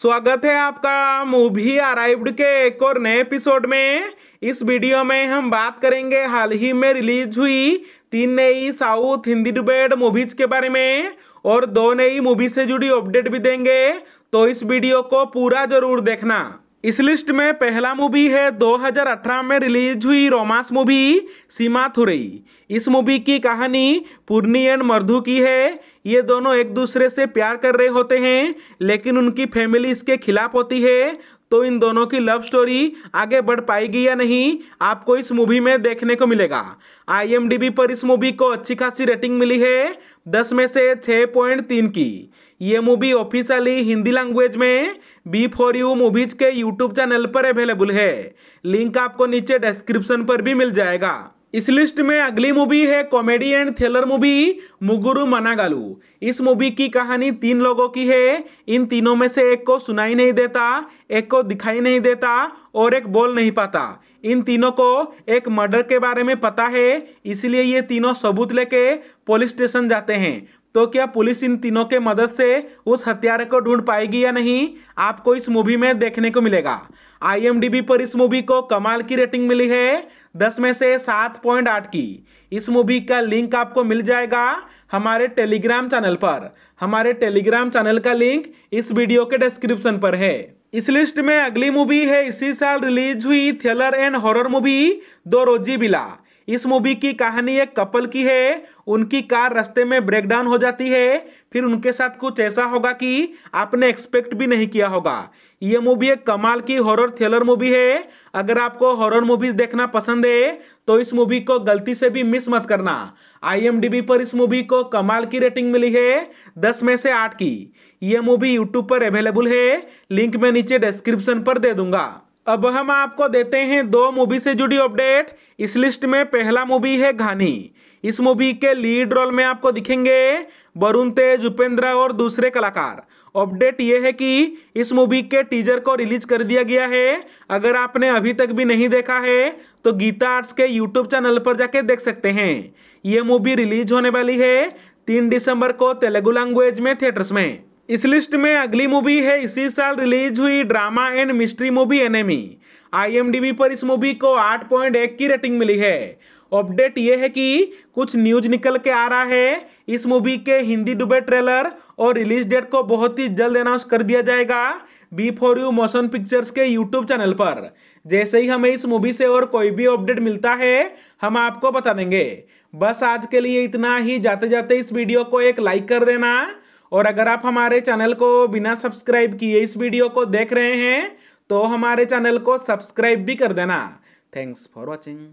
स्वागत है आपका मूवी अराइव्ड के एक और नए एपिसोड में इस वीडियो में हम बात करेंगे हाल ही में रिलीज हुई तीन नई साउथ हिंदी डिबेड मूवीज के बारे में और दो नई मूवी से जुड़ी अपडेट भी देंगे तो इस वीडियो को पूरा जरूर देखना इस लिस्ट में पहला मूवी है 2018 में रिलीज हुई रोमांस मूवी सीमा थुरई इस मूवी की कहानी पूर्णी एंड मर्धु की है ये दोनों एक दूसरे से प्यार कर रहे होते हैं लेकिन उनकी फैमिली इसके खिलाफ होती है तो इन दोनों की लव स्टोरी आगे बढ़ पाएगी या नहीं आपको इस मूवी में देखने को मिलेगा आईएमडीबी पर इस मूवी को अच्छी खासी रेटिंग मिली है दस में से छः पॉइंट तीन की ये मूवी ऑफिशियली हिंदी लैंग्वेज में बी फॉर यू मूवीज के यूट्यूब चैनल पर अवेलेबल है लिंक आपको नीचे डिस्क्रिप्शन पर भी मिल जाएगा इस लिस्ट में अगली मूवी है comedy and thriller movie Muguru Managalu इस मूवी की कहानी तीन लोगों की है इन तीनों में से एक को सुनाई नहीं देता एक को दिखाई नहीं देता और एक बोल नहीं पाता इन तीनों को एक मर्डर के बारे में पता है इसलिए ये तीनों सबूत लेके पुलिस स्टेशन जाते हैं तो क्या पुलिस इन तीनों के मदद से उस हत्यारे को ढूंढ पाएगी या नहीं आपको इस मूवी में देखने को मिलेगा आईएमडीबी पर इस मूवी को कमाल की रेटिंग मिली है दस में से सात पॉइंट आठ की इस मूवी का लिंक आपको मिल जाएगा हमारे टेलीग्राम चैनल पर हमारे टेलीग्राम चैनल का लिंक इस वीडियो के डिस्क्रिप्शन पर है इस लिस्ट में अगली मूवी है इसी साल रिलीज हुई थ्रिलर एंड हॉरर मूवी दो रोजी बिला इस मूवी की कहानी एक कपल की है उनकी कार रास्ते में ब्रेकडाउन हो जाती है फिर उनके साथ कुछ ऐसा होगा कि आपने एक्सपेक्ट भी नहीं किया होगा ये मूवी एक कमाल की हॉरर थ्रिलर मूवी है अगर आपको हॉरर मूवीज देखना पसंद है तो इस मूवी को गलती से भी मिस मत करना आई पर इस मूवी को कमाल की रेटिंग मिली है दस में से आठ की यह मूवी यूट्यूब पर अवेलेबल है लिंक मैं नीचे डिस्क्रिप्शन पर दे दूंगा अब हम आपको देते हैं दो मूवी से जुड़ी अपडेट इस लिस्ट में पहला मूवी है घानी इस मूवी के लीड रोल में आपको दिखेंगे वरुण तेज उपेंद्र और दूसरे कलाकार अपडेट ये है कि इस मूवी के टीजर को रिलीज कर दिया गया है अगर आपने अभी तक भी नहीं देखा है तो गीता आर्ट्स के यूट्यूब चैनल पर जाके देख सकते हैं ये मूवी रिलीज होने वाली है तीन दिसंबर को तेलुगु लैंग्वेज में थिएटर्स में इस लिस्ट में अगली मूवी है इसी साल रिलीज हुई drama and mystery movie Enemy IMDb पर इस मूवी को 8.1 की रेटिंग मिली है अपडेट ये है कि कुछ न्यूज निकल के आ रहा है इस मूवी के हिंदी डुबे ट्रेलर और रिलीज डेट को बहुत ही जल्द अनाउंस कर दिया जाएगा B for U motion pictures के यूट्यूब चैनल पर जैसे ही हमें इस मूवी से और कोई भी अपडेट मिलता है हम आपको बता देंगे बस आज के लिए इतना ही जाते जाते इस वीडियो को एक लाइक कर देना और अगर आप हमारे चैनल को बिना सब्सक्राइब किए इस वीडियो को देख रहे हैं तो हमारे चैनल को सब्सक्राइब भी कर देना थैंक्स फॉर वॉचिंग